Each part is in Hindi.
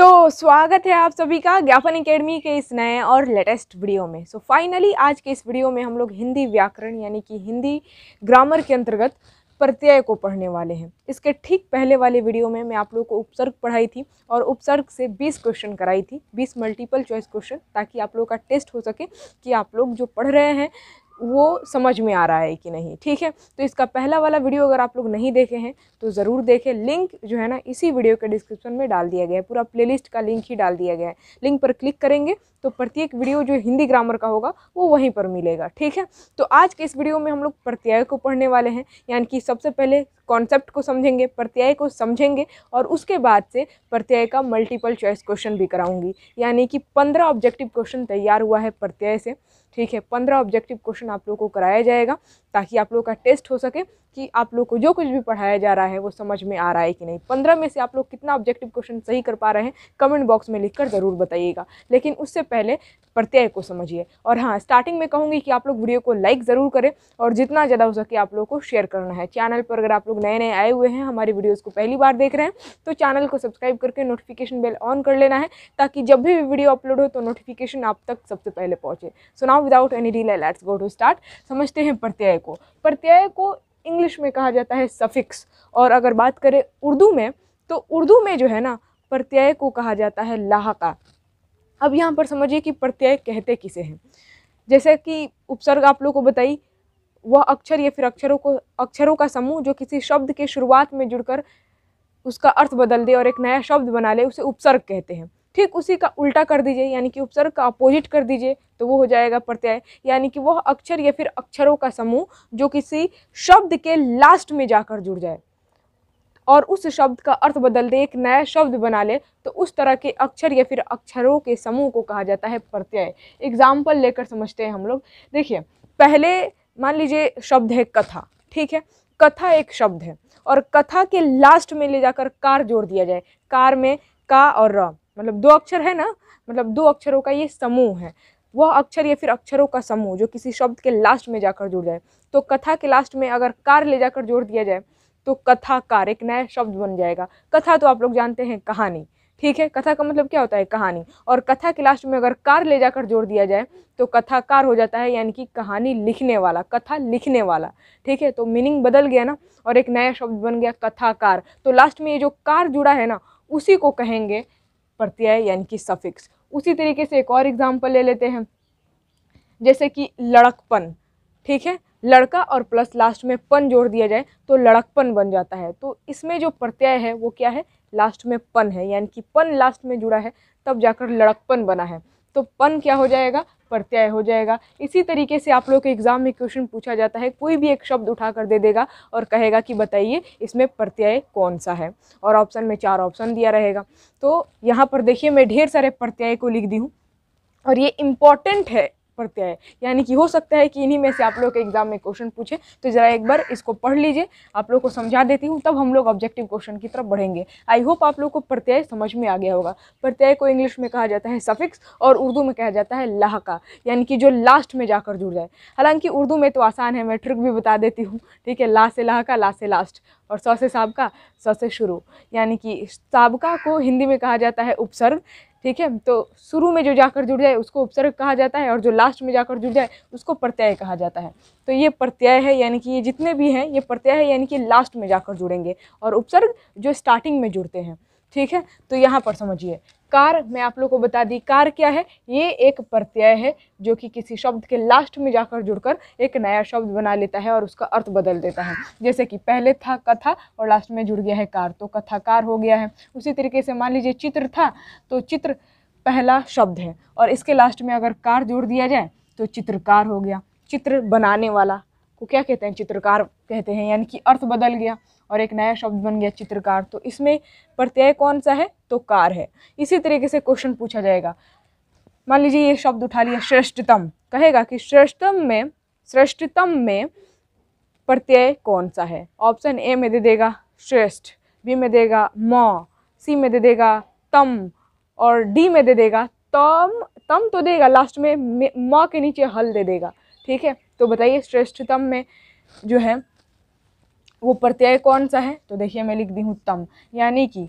तो स्वागत है आप सभी का ज्ञापन एकेडमी के इस नए और लेटेस्ट वीडियो में सो so, फाइनली आज के इस वीडियो में हम लोग हिंदी व्याकरण यानी कि हिंदी ग्रामर के अंतर्गत प्रत्यय को पढ़ने वाले हैं इसके ठीक पहले वाले वीडियो में मैं आप लोगों को उपसर्ग पढ़ाई थी और उपसर्ग से 20 क्वेश्चन कराई थी 20 मल्टीपल चॉइस क्वेश्चन ताकि आप लोगों का टेस्ट हो सके कि आप लोग जो पढ़ रहे हैं वो समझ में आ रहा है कि नहीं ठीक है तो इसका पहला वाला वीडियो अगर आप लोग नहीं देखे हैं तो ज़रूर देखें लिंक जो है ना इसी वीडियो के डिस्क्रिप्शन में डाल दिया गया है पूरा प्लेलिस्ट का लिंक ही डाल दिया गया है लिंक पर क्लिक करेंगे तो प्रत्येक वीडियो जो हिंदी ग्रामर का होगा वो वहीं पर मिलेगा ठीक है तो आज के इस वीडियो में हम लोग प्रत्यय को पढ़ने वाले हैं यानी कि सबसे पहले कॉन्सेप्ट को समझेंगे प्रत्यय को समझेंगे और उसके बाद से प्रत्यय का मल्टीपल चॉइस क्वेश्चन भी कराऊंगी यानी कि पंद्रह ऑब्जेक्टिव क्वेश्चन तैयार हुआ है प्रत्यय से ठीक है पंद्रह ऑब्जेक्टिव क्वेश्चन आप लोगों को कराया जाएगा ताकि आप लोगों का टेस्ट हो सके कि आप लोग को जो कुछ भी पढ़ाया जा रहा है वो समझ में आ रहा है कि नहीं पंद्रह में से आप लोग कितना ऑब्जेक्टिव क्वेश्चन सही कर पा रहे हैं कमेंट बॉक्स में लिखकर ज़रूर बताइएगा लेकिन उससे पहले प्रत्यय को समझिए और हाँ स्टार्टिंग में कहूँगी कि आप लोग वीडियो को लाइक ज़रूर करें और जितना ज़्यादा हो सके आप लोग को शेयर करना है चैनल पर अगर आप लोग नए नए आए हुए हैं हमारी वीडियोज़ को पहली बार देख रहे हैं तो चैनल को सब्सक्राइब करके नोटिफिकेशन बेल ऑन कर लेना है ताकि जब भी वीडियो अपलोड हो तो नोटिफिकेशन आप तक सबसे पहले पहुँचे so now without any delay let's go to start समझते हैं प्रत्यय को प्रत्यय को इंग्लिश में कहा जाता है सफ़िक्स और अगर बात करें उर्दू में तो उर्दू में जो है ना प्रत्यय को कहा जाता है लाहका अब यहाँ पर समझिए कि प्रत्यय कहते किसे हैं जैसे कि उपसर्ग आप लोग को बताई वह अक्षर या फिर अक्षरों को अक्षरों का समूह जो किसी शब्द के शुरुआत में जुड़कर उसका अर्थ बदल दे और एक नया शब्द बना ले उसे उपसर्ग कहते हैं ठीक उसी का उल्टा कर दीजिए यानी कि उपसर्ग का अपोजिट कर दीजिए तो वो हो जाएगा प्रत्यय यानी कि वह अक्षर या फिर अक्षरों का समूह जो किसी शब्द के लास्ट में जाकर जुड़ जाए और उस शब्द का अर्थ बदल दे एक नया शब्द बना ले तो उस तरह के अक्षर या फिर अक्षरों के समूह को कहा जाता है प्रत्यय एग्जाम्पल लेकर समझते हैं हम लोग देखिए पहले मान लीजिए शब्द है कथा ठीक है कथा एक शब्द है और कथा के लास्ट में ले जाकर कार जोड़ दिया जाए कार में का और र मतलब दो अक्षर है ना मतलब दो अक्षरों का ये समूह है वह अक्षर या फिर अक्षरों का समूह जो किसी शब्द के लास्ट में जाकर जुड़ जाए तो कथा के लास्ट में अगर कार ले जाकर जोड़ दिया जाए तो कथाकार एक नया शब्द बन जाएगा कथा तो आप लोग जानते हैं कहानी ठीक है कथा का मतलब क्या होता है कहानी और कथा के लास्ट में अगर कार ले जाकर जोड़ दिया जाए तो कथाकार हो जाता है यानी कि कहानी लिखने वाला कथा लिखने वाला ठीक है तो मीनिंग बदल गया ना और एक नया शब्द बन गया कथाकार तो लास्ट में ये जो कार जुड़ा है ना उसी को कहेंगे प्रत्यय यानी कि सफिक्स उसी तरीके से एक और एग्जाम्पल ले लेते हैं जैसे कि लड़कपन ठीक है लड़का और प्लस लास्ट में पन जोड़ दिया जाए तो लड़कपन बन जाता है तो इसमें जो प्रत्यय है वो क्या है लास्ट में पन है यानी कि पन लास्ट में जुड़ा है तब जाकर लड़कपन बना है तो पन क्या हो जाएगा प्रत्यय हो जाएगा इसी तरीके से आप लोग के एग्ज़ाम में क्वेश्चन पूछा जाता है कोई भी एक शब्द उठा कर दे देगा और कहेगा कि बताइए इसमें प्रत्यय कौन सा है और ऑप्शन में चार ऑप्शन दिया रहेगा तो यहाँ पर देखिए मैं ढेर सारे प्रत्यय को लिख दी हूँ और ये इम्पॉर्टेंट है प्रत्यय है यानी कि हो सकता है कि इन्हीं में से आप लोग के एग्जाम में क्वेश्चन पूछे तो ज़रा एक बार इसको पढ़ लीजिए आप लोग को समझा देती हूँ तब हम लोग ऑब्जेक्टिव क्वेश्चन की तरफ बढ़ेंगे आई होप आप लोग को प्रत्यय समझ में आ गया होगा प्रत्यय को इंग्लिश में कहा जाता है सफिक्स और उर्दू में कहा जाता है लाहका यानी कि जो लास्ट में जाकर जुड़ जाए हालांकि उर्दू में तो आसान है मैं ट्रिक भी बता देती हूँ ठीक है ला से लाहका ला से लास्ट और सौ से साबका सौ से शुरू यानी कि साबका को हिंदी में कहा जाता है उपसर्ग ठीक है तो शुरू में जो जाकर जुड़ जाए उसको उपसर्ग कहा जाता है और जो लास्ट में जाकर जुड़ जाए उसको प्रत्यय कहा जाता है तो ये प्रत्यय है यानी कि ये जितने भी हैं ये प्रत्यय है यानी कि लास्ट में जाकर जुड़ेंगे और उपसर्ग जो स्टार्टिंग में जुड़ते हैं ठीक है तो यहाँ पर समझिए कार मैं आप लोग को बता दी कार क्या है ये एक प्रत्यय है जो कि किसी शब्द के लास्ट में जाकर जुड़कर एक नया शब्द बना लेता है और उसका अर्थ बदल देता है जैसे कि पहले था कथा और लास्ट में जुड़ गया है कार तो कथाकार हो गया है उसी तरीके से मान लीजिए चित्र था तो चित्र पहला शब्द है और इसके लास्ट में अगर कार जोड़ दिया जाए तो चित्रकार हो गया चित्र बनाने वाला को क्या कहते हैं चित्रकार कहते हैं यानी कि अर्थ बदल गया और एक नया शब्द बन गया चित्रकार तो इसमें प्रत्यय कौन सा है तो कार है इसी तरीके से क्वेश्चन पूछा जाएगा मान लीजिए ये शब्द उठा लिया श्रेष्ठतम कहेगा कि श्रेष्ठतम में श्रेष्ठतम में प्रत्यय कौन सा है ऑप्शन ए में दे देगा श्रेष्ठ बी में देगा म सी में दे देगा तम और डी में दे देगा तम तम तो देगा लास्ट में म के नीचे हल दे देगा ठीक है तो बताइए श्रेष्ठतम में जो है वो प्रत्यय कौन सा है तो देखिए मैं लिख दी हूँ तम यानी कि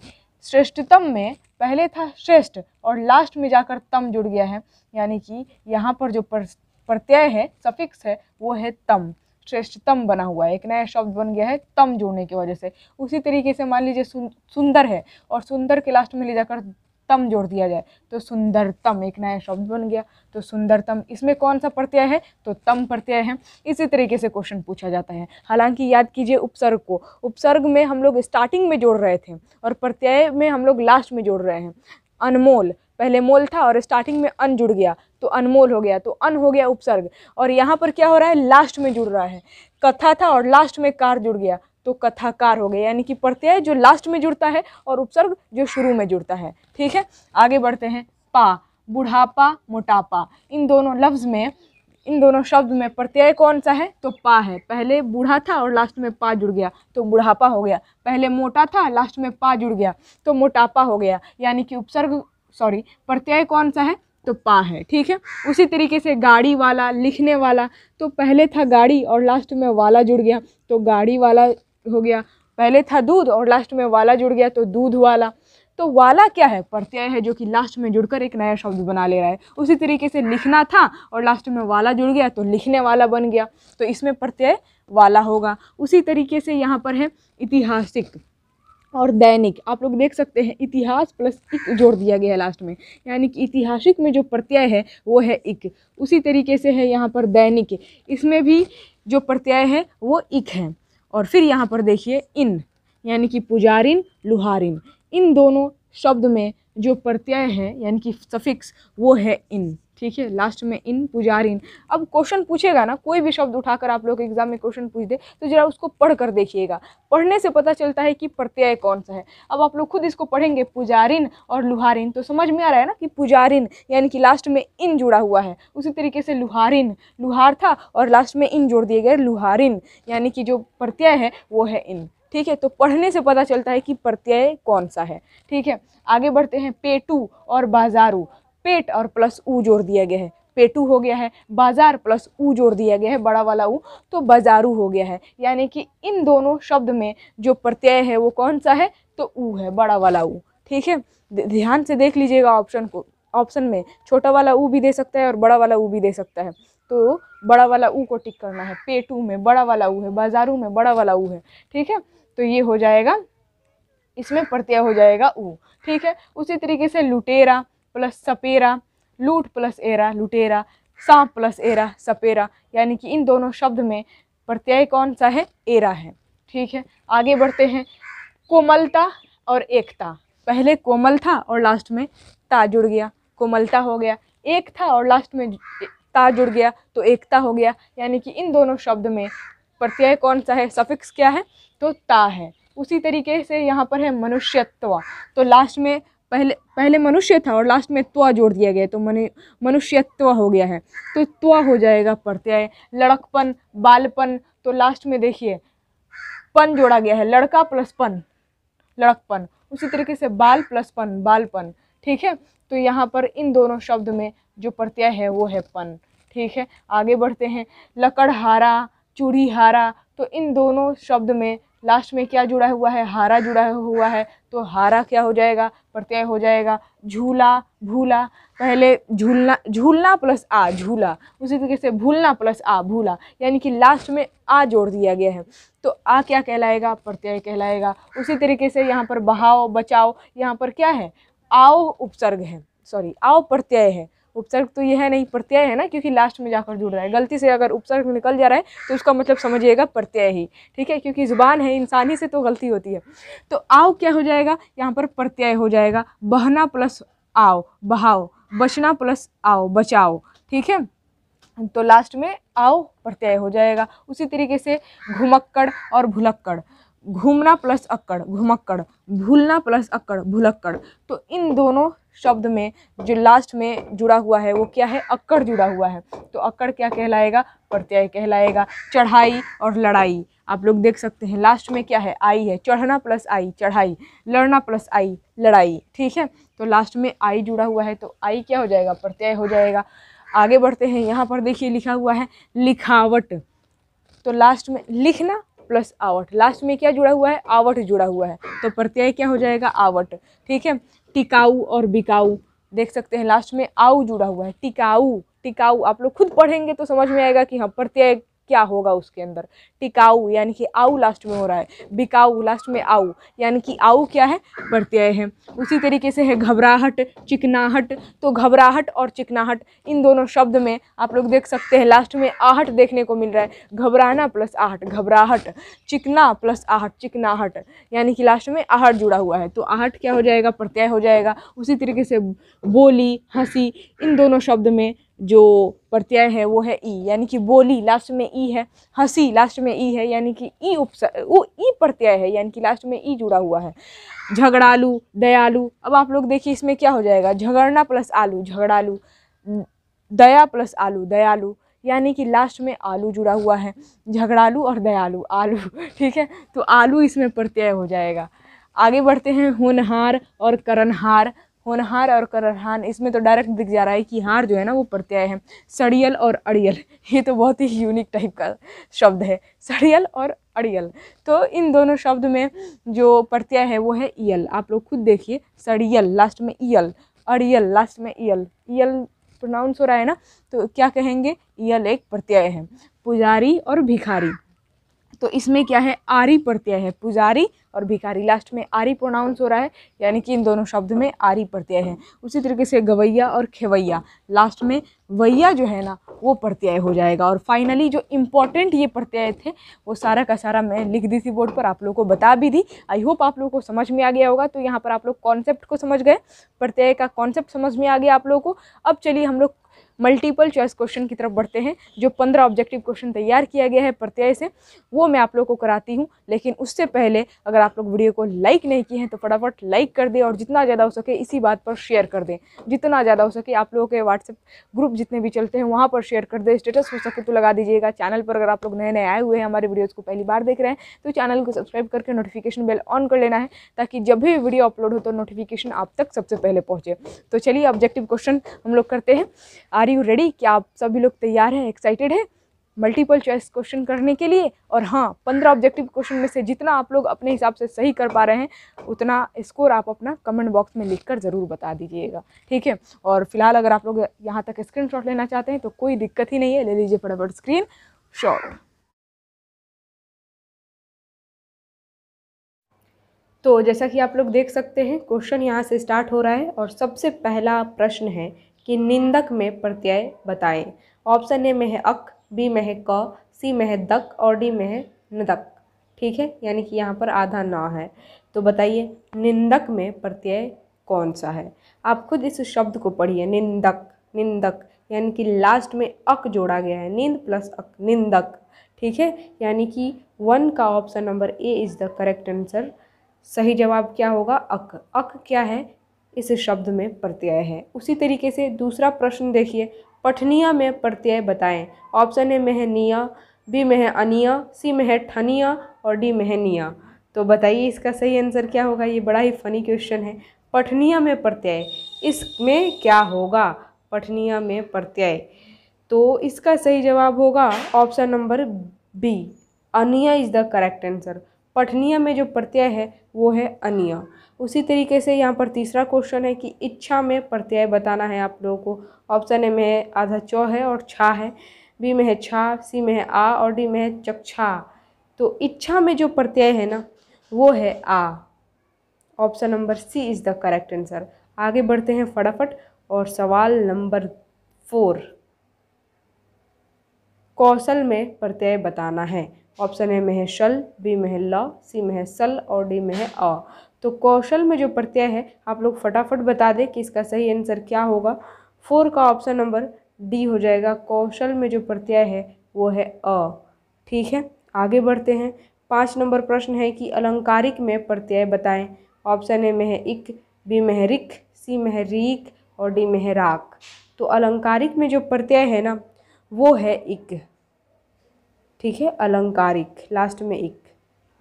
श्रेष्ठतम में पहले था श्रेष्ठ और लास्ट में जाकर तम जुड़ गया है यानी कि यहाँ पर जो प्रत्यय है सफिक्स है वो है तम श्रेष्ठतम बना हुआ है एक नया शब्द बन गया है तम जोड़ने की वजह से उसी तरीके से मान लीजिए सुंदर है और सुंदर के लास्ट में ले जाकर तम जोड़ दिया जाए तो सुंदरतम एक नया शब्द बन गया तो सुंदरतम इसमें कौन सा प्रत्यय है तो तम प्रत्यय है इसी तरीके से क्वेश्चन पूछा जाता है हालांकि याद कीजिए उपसर्ग को उपसर्ग में हम लोग स्टार्टिंग में जोड़ रहे थे और प्रत्यय में हम लोग लास्ट में जोड़ रहे हैं अनमोल पहले मोल था और स्टार्टिंग में अन जुड़ गया तो अनमोल हो गया तो अन हो गया उपसर्ग और यहाँ पर क्या हो रहा है लास्ट में जुड़ रहा है कथा था और लास्ट में कार जुड़ गया तो कथाकार हो गया यानी कि प्रत्यय जो लास्ट में जुड़ता है और उपसर्ग जो शुरू में जुड़ता है ठीक है आगे बढ़ते हैं पा बुढ़ापा मोटापा इन दोनों लफ्ज़ में इन दोनों शब्द में प्रत्यय कौन सा है तो पा है पहले बूढ़ा था और लास्ट में पा जुड़ गया तो बुढ़ापा हो गया पहले मोटा था लास्ट में पा जुड़ गया तो मोटापा हो गया यानी कि उपसर्ग सॉरी प्रत्यय कौन सा है तो पा है ठीक है उसी तरीके से गाड़ी वाला लिखने वाला तो पहले था गाड़ी और लास्ट में वाला जुड़ गया तो गाड़ी वाला हो गया पहले था दूध और लास्ट में वाला जुड़ गया तो दूध वाला तो वाला क्या है प्रत्यय है जो कि लास्ट में जुड़कर एक नया शब्द बना ले रहा है उसी तरीके से लिखना था और लास्ट में वाला जुड़ गया तो लिखने वाला बन गया तो इसमें प्रत्यय वाला होगा उसी तरीके से यहाँ पर है इतिहासिक और दैनिक आप लोग देख सकते हैं इतिहास प्लस इक जोड़ दिया गया है लास्ट में यानी कि ऐतिहासिक में जो प्रत्यय है वो है इक उसी तरीके से है यहाँ पर दैनिक इसमें भी जो प्रत्यय है वो इक है और फिर यहाँ पर देखिए इन यानी कि पुजारिन लुहारिन इन दोनों शब्द में जो प्रत्यय है यानी कि सफिक्स वो है इन ठीक है लास्ट में इन पुजारिन अब क्वेश्चन पूछेगा ना कोई भी शब्द उठाकर आप लोग एग्जाम में क्वेश्चन पूछ दे तो जरा उसको पढ़ कर देखिएगा पढ़ने से पता चलता है कि प्रत्यय कौन सा है अब आप लोग खुद इसको पढ़ेंगे पुजारिन और लुहारिन तो समझ में आ रहा है ना कि पुजारिन यानी कि लास्ट में इन जुड़ा हुआ है उसी तरीके से लुहारिन लुहार था और लास्ट में इन जोड़ दिए गए लुहारिन यानी कि जो प्रत्यय है वो है इन ठीक है तो पढ़ने से पता चलता है कि प्रत्यय कौन सा है ठीक है आगे बढ़ते हैं पेटू और बाजारू पेट और प्लस ऊ जोड़ दिया गया है पेटू हो गया है बाजार प्लस ऊ जोड़ दिया गया है बड़ा वाला ऊ तो बाजारू हो गया है यानी कि इन दोनों शब्द में जो प्रत्यय है वो कौन सा है तो ऊ है बड़ा वाला ऊ ठीक है ध्यान से देख लीजिएगा ऑप्शन को ऑप्शन में छोटा वाला ऊ भी दे सकता है और बड़ा वाला ऊ भी दे सकता है तो बड़ा वाला ऊ को टिक करना है पेटू में बड़ा वाला ऊ है बाजारू में बड़ा वाला ऊ है ठीक है तो ये हो जाएगा इसमें प्रत्यय हो जाएगा ऊ ठीक है उसी तरीके से लुटेरा प्लस सपेरा लूट प्लस एरा लुटेरा सांप प्लस एरा सपेरा यानी कि इन दोनों शब्द में प्रत्यय कौन सा है एरा है ठीक है आगे बढ़ते हैं कोमलता और एकता पहले कोमल था और लास्ट में ता जुड़ गया कोमलता हो गया एक था और लास्ट में ता जुड़ गया तो एकता हो गया यानी कि इन दोनों शब्द में प्रत्यय कौन सा है सफिक्स क्या है तो ता है उसी तरीके से यहाँ पर है मनुष्यत्व तो लास्ट में पहले पहले मनुष्य था और लास्ट में त्वा जोड़ दिया गया तो मनु मनुष्यत्व हो गया है तो त्वा हो जाएगा प्रत्यय लड़कपन बालपन तो लास्ट में देखिए पन जोड़ा गया है लड़का प्लस पन लड़कपन उसी तरीके से बाल प्लस पन बालपन ठीक है तो यहाँ पर इन दोनों शब्द में जो प्रत्यय है वो है पन ठीक है आगे बढ़ते हैं लकड़हारा चूड़ीहारा तो इन दोनों शब्द में लास्ट में क्या जुड़ा हुआ है हारा जुड़ा हुआ है तो हारा क्या हो जाएगा प्रत्यय हो जाएगा झूला भूला पहले झूलना झूलना प्लस आ झूला उसी तरीके से भूलना प्लस आ भूला यानी कि लास्ट में आ जोड़ दिया गया है तो आ क्या कहलाएगा प्रत्यय कहलाएगा उसी तरीके से यहाँ पर बहाओ बचाओ यहाँ पर क्या है आओ उपसर्ग है सॉरी आओ प्रत्यय है उपसर्ग तो यह नहीं प्रत्यय है ना क्योंकि लास्ट में जाकर जुड़ रहा है गलती से अगर उपसर्ग निकल जा रहा है तो उसका मतलब समझिएगा प्रत्यय ही ठीक है क्योंकि ज़ुबान है इंसान ही से तो गलती होती है तो आओ क्या हो जाएगा यहाँ पर प्रत्यय हो जाएगा बहना प्लस आओ बहाओ बचना प्लस आओ बचाओ ठीक है तो लास्ट में आओ प्रत्यय हो जाएगा उसी तरीके से घुमक्कड़ और भुलक्कड़ घूमना प्लस अक्कड़ घुमक्कड़ भूलना प्लस अक्कड़ भुलक्कड़ तो इन दोनों शब्द में जो लास्ट में जुड़ा हुआ है वो क्या है अक्कड़ जुड़ा हुआ है तो अक्कड़ क्या कहलाएगा प्रत्यय कहलाएगा चढ़ाई और लड़ाई आप लोग देख सकते हैं लास्ट में क्या है आई है चढ़ना प्लस आई चढ़ाई लड़ना प्लस आई लड़ाई ठीक है तो लास्ट में आई जुड़ा हुआ है तो आई क्या हो जाएगा प्रत्यय हो जाएगा आगे बढ़ते हैं यहाँ पर देखिए लिखा हुआ है लिखावट तो लास्ट में लिखना प्लस आवट लास्ट में क्या जुड़ा हुआ है आवट जुड़ा हुआ है तो प्रत्यय क्या हो जाएगा आवट ठीक है टिकाऊ और बिकाऊ देख सकते हैं लास्ट में आऊ जुड़ा हुआ है टिकाऊ टिकाऊ आप लोग खुद पढ़ेंगे तो समझ में आएगा कि हाँ प्रत्यय क्या होगा उसके अंदर टिकाऊ यानी कि आऊ लास्ट में हो रहा है बिकाऊ लास्ट में आऊ यानी कि आऊ क्या है प्रत्यय है उसी तरीके से है घबराहट चिकनाहट तो घबराहट और चिकनाहट इन दोनों शब्द में आप लोग देख सकते हैं लास्ट में आहट देखने को मिल रहा है घबराना प्लस आहट घबराहट चिकना प्लस आहट चिकनाहट यानी कि लास्ट में आहट जुड़ा हुआ है तो आहट क्या हो जाएगा प्रत्यय हो जाएगा उसी तरीके से बोली हंसी इन दोनों शब्द में जो प्रत्यय है वो है ई यानी कि बोली लास्ट में ई है हंसी लास्ट में ई है यानी कि ई उप वो ई प्रत्यय है यानी कि लास्ट में ई जुड़ा हुआ है झगड़ालू दयालु अब आप लोग देखिए इसमें क्या हो जाएगा झगड़ना प्लस आलू झगड़ालू दया प्लस आलू दयालु यानी कि लास्ट में आलू जुड़ा हुआ है झगड़ालू और दयालु आलू ठीक है तो आलू इसमें प्रत्यय हो जाएगा आगे बढ़ते हैं होनहार और करणहार होनहार और करहान इसमें तो डायरेक्ट दिख जा रहा है कि हार जो है ना वो प्रत्यय है सड़ियल और अड़ियल ये तो बहुत ही यूनिक टाइप का शब्द है सड़ियल और अड़ियल तो इन दोनों शब्द में जो प्रत्यय है वो है ईयल आप लोग खुद देखिए सड़ियल लास्ट में ईयल अड़ियल लास्ट में ईयल ईयल प्रोनाउंस हो रहा है ना तो क्या कहेंगे ईयल एक प्रत्यय है पुजारी और भिखारी तो इसमें क्या है आरी प्रत्यय है पुजारी और भिखारी लास्ट में आरी प्रोनाउंस हो रहा है यानी कि इन दोनों शब्द में आरी प्रत्यय है उसी तरीके से गवैया और खेवैया लास्ट में वैया जो है ना वो प्रत्यय हो जाएगा और फाइनली जो इम्पोर्टेंट ये प्रत्यय थे वो सारा का सारा मैं लिख दी थी बोर्ड पर आप लोग को बता भी दी आई होप आप लोग को समझ में आ गया होगा तो यहाँ पर आप लोग कॉन्सेप्ट को समझ गए प्रत्यय का कॉन्सेप्ट समझ में आ गया आप लोगों को अब चलिए हम लोग मल्टीपल चॉइस क्वेश्चन की तरफ बढ़ते हैं जो पंद्रह ऑब्जेक्टिव क्वेश्चन तैयार किया गया है प्रत्यय से वो मैं आप लोग को कराती हूँ लेकिन उससे पहले अगर आप लोग वीडियो को लाइक नहीं किए हैं तो फटाफट लाइक कर दें और जितना ज़्यादा हो सके इसी बात पर शेयर कर दें जितना ज़्यादा हो सके आप लोगों के व्हाट्सएप ग्रुप जितने भी चलते हैं वहाँ पर शेयर कर दें स्टेटस हो सके तो लगा दीजिएगा चैनल पर अगर आप लोग नए नए आए हुए हैं हमारे वीडियोज़ को पहली बार देख रहे हैं तो चैनल को सब्सक्राइब करके नोटिफिकेशन बेल ऑन कर लेना है ताकि जब भी वीडियो अपलोड हो तो नोटिफिकेशन आप तक सबसे पहले पहुँचे तो चलिए ऑब्जेक्टिव क्वेश्चन हम लोग करते हैं आर यू रेडी क्या आप सभी लोग तैयार हैं एक्साइटेड हैं मल्टीपल चॉइस क्वेश्चन करने के लिए और हाँ पंद्रह ऑब्जेक्टिव क्वेश्चन में से जितना आप लोग अपने हिसाब से सही कर पा रहे हैं उतना स्कोर आप अपना कमेंट बॉक्स में लिखकर ज़रूर बता दीजिएगा ठीक है और फिलहाल अगर आप लोग यहाँ तक स्क्रीनशॉट लेना चाहते हैं तो कोई दिक्कत ही नहीं है ले लीजिए फटाफट स्क्रीन शॉट तो जैसा कि आप लोग देख सकते हैं क्वेश्चन यहाँ से स्टार्ट हो रहा है और सबसे पहला प्रश्न है कि निंदक में प्रत्यय बताएं ऑप्शन ए में है अक बी में है क सी में है दक और डी में है नदक ठीक है यानी कि यहाँ पर आधा ना है तो बताइए निंदक में प्रत्यय कौन सा है आप खुद इस शब्द को पढ़िए निंदक निंदक यानी कि लास्ट में अक जोड़ा गया है निंद प्लस अक निंदक ठीक है यानी कि वन का option number A is the correct answer सही जवाब क्या होगा अक अक क्या है इस शब्द में प्रत्यय है उसी तरीके से दूसरा प्रश्न देखिए पठनिया में प्रत्यय बताएं ऑप्शन ए में है निया बी में है अनिया सी में है ठनिया और डी में है निया तो बताइए इसका सही आंसर क्या होगा ये बड़ा ही फनी क्वेश्चन है पठनिया में प्रत्यय इसमें क्या होगा पठनिया में प्रत्यय तो इसका सही जवाब होगा ऑप्शन नंबर बी अनिया इज़ द करेक्ट आंसर पठनीय में जो प्रत्यय है वो है अनिय उसी तरीके से यहाँ पर तीसरा क्वेश्चन है कि इच्छा में प्रत्यय बताना है आप लोगों को ऑप्शन ए में है आधा चौ है और छा है बी में है छा सी में है आ और डी में है चक्षा तो इच्छा में जो प्रत्यय है ना वो है आ option number C is the correct answer आगे बढ़ते हैं फटाफट और सवाल नंबर फोर कौशल में प्रत्यय बताना है ऑप्शन ए में है शल बी में है ल सी में है सल और डी में है अ तो कौशल में जो प्रत्यय है आप लोग फटाफट बता दें कि इसका सही आंसर क्या होगा फोर का ऑप्शन नंबर डी हो जाएगा कौशल में जो प्रत्यय है वो है अ ठीक है आगे बढ़ते हैं पाँच नंबर प्रश्न है कि अलंकारिक में प्रत्यय बताएं ऑप्शन ए में है इक बी में है रिक सी में है रीक और डी में है राक तो अलंकारिक में जो प्रत्यय है ना वो है इक ठीक है अलंकारिक लास्ट में इक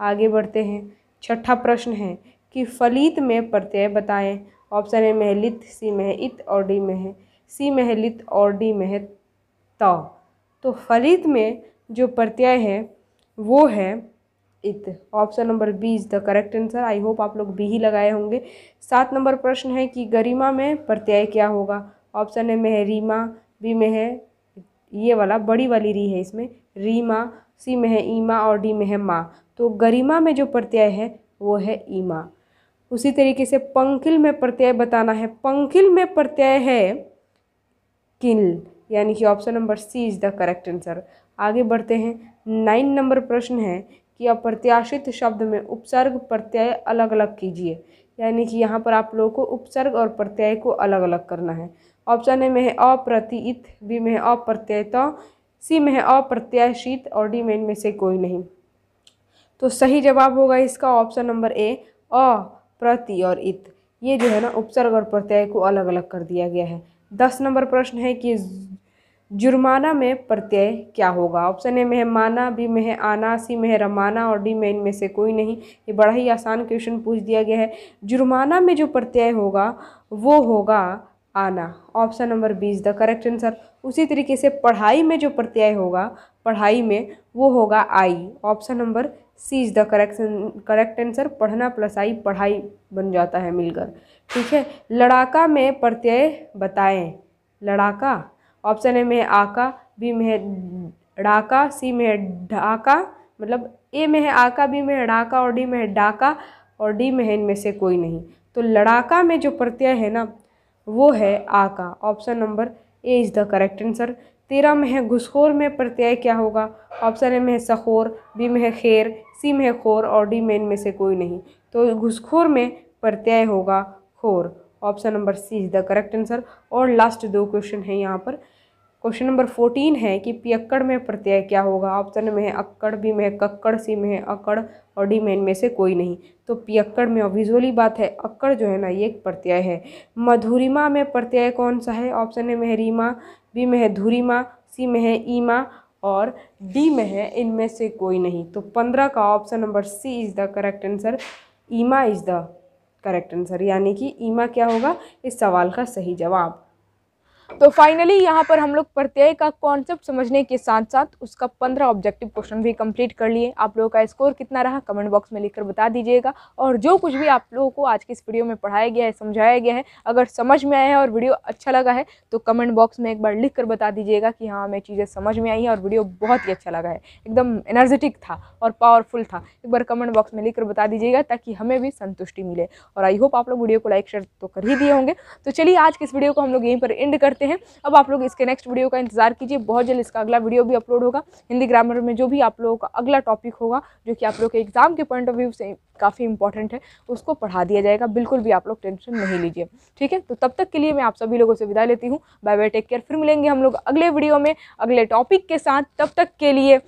आगे बढ़ते हैं छठा प्रश्न है कि फलित में प्रत्यय बताएं ऑप्शन ए है महलित सी मह इत और डी मह सी महलित और डी मह त तो फलित में जो प्रत्यय है वो है इत option number B is the correct answer I hope आप लोग बी ही लगाए होंगे सात नंबर प्रश्न है कि गरिमा में प्रत्यय क्या होगा ऑप्शन ए है रीमा बी में है ये वाला बड़ी वाली री है इसमें रीमा सी में है ईमा और डी में है माँ तो गरिमा में जो प्रत्यय है वो है ईमा उसी तरीके से पंकिल में प्रत्यय बताना है पंकिल में प्रत्यय है किल यानी कि option number C is the correct answer आगे बढ़ते हैं नाइन नंबर प्रश्न है कि अप्रत्याशित शब्द में उपसर्ग प्रत्यय अलग अलग कीजिए यानी कि यहाँ पर आप लोगों को उपसर्ग और प्रत्यय को अलग अलग करना है ऑप्शन ए में है अप्रतीत बी में है तो सी में है अप्रत्याशित और डी में इनमें से कोई नहीं तो सही जवाब होगा इसका ऑप्शन नंबर ए अप्रति और इत ये जो है ना उपसर्ग और प्रत्यय को अलग अलग कर दिया गया है दस नंबर प्रश्न है कि जुर्माना में प्रत्यय क्या होगा ऑप्शन ए में है माना बी में है आना सी में है रमाना और डी में इनमें से कोई नहीं ये बड़ा ही आसान क्वेश्चन पूछ दिया गया है जुर्माना में जो प्रत्यय होगा वो होगा आना option number B is the correct answer उसी तरीके से पढ़ाई में जो प्रत्यय होगा पढ़ाई में वो होगा आई option number C is the correct correct answer पढ़ना प्लस आई पढ़ाई बन जाता है मिलकर ठीक है लड़ाका में प्रत्यय बताएं लड़ाका ऑप्शन ए मतलब में है आका बी में है डाका सी में है ढाका मतलब ए में है आका बी में है और डी में है डाका और डी में है इनमें से कोई नहीं तो लड़ाका में जो प्रत्यय है ना वो है आ का option number A is the correct answer तेरह में है घुसखोर में प्रत्यय क्या होगा ऑप्शन ए में है सखोर बी में है खैर सी में है खोर और डी में इनमें से कोई नहीं तो घुसखोर में प्रत्यय होगा खोर option number C is the correct answer और लास्ट दो क्वेश्चन हैं यहाँ पर क्वेश्चन नंबर फोर्टीन है कि पियक्कड़ में प्रत्यय क्या होगा ऑप्शन में है अक्कड़ बी में है कक्कड़ सी में है अकड़ और डी में इनमें से कोई नहीं तो पियक्कड़ में विजुअली बात है अक्कड़ जो है ना ये एक प्रत्यय है मधुरिमा में प्रत्यय कौन सा है ऑप्शन ए में है रीमा बी में है धुरिमा सी में है ईमा और डी में है इनमें से कोई नहीं तो पंद्रह का option number C is the correct answer ईमा इज़ द करेक्ट आंसर यानी कि ईमा क्या होगा इस सवाल का सही जवाब तो फाइनली यहाँ पर हम लोग प्रत्यय का कॉन्सेप्ट समझने के साथ साथ उसका पंद्रह ऑब्जेक्टिव क्वेश्चन भी कंप्लीट कर लिए आप लोगों का स्कोर कितना रहा कमेंट बॉक्स में लिखकर बता दीजिएगा और जो कुछ भी आप लोगों को आज की इस वीडियो में पढ़ाया गया है समझाया गया है अगर समझ में आया है और वीडियो अच्छा लगा है तो कमेंट बॉक्स में एक बार लिख कर बता दीजिएगा कि हाँ हमें चीज़ें समझ में आई हैं और वीडियो बहुत ही अच्छा लगा है एकदम एनर्जेटिक था और पावरफुल था एक बार कमेंट बॉक्स में लिख कर बता दीजिएगा ताकि हमें भी संतुष्टि मिले और आई होप आप लोग वीडियो को लाइक शेयर तो कर ही दिए होंगे तो चलिए आज के इस वीडियो को हम लोग यहीं पर एंड करते करते हैं अब आप लोग इसके नेक्स्ट वीडियो का इंतजार कीजिए बहुत जल्द इसका अगला वीडियो भी अपलोड होगा हिंदी ग्रामर में जो भी आप लोगों का अगला टॉपिक होगा जो कि आप लोग के एग्ज़ाम के पॉइंट ऑफ व्यू से काफ़ी इंपॉर्टेंट है उसको पढ़ा दिया जाएगा बिल्कुल भी आप लोग टेंशन नहीं लीजिए ठीक है तो तब तक के लिए मैं आप सभी लोगों से विदा लेती हूँ बाय बाय टेक केयर फिर मिलेंगे हम लोग अगले वीडियो में अगले टॉपिक के साथ तब तक के लिए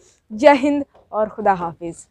जय हिंद और खुदा हाफिज़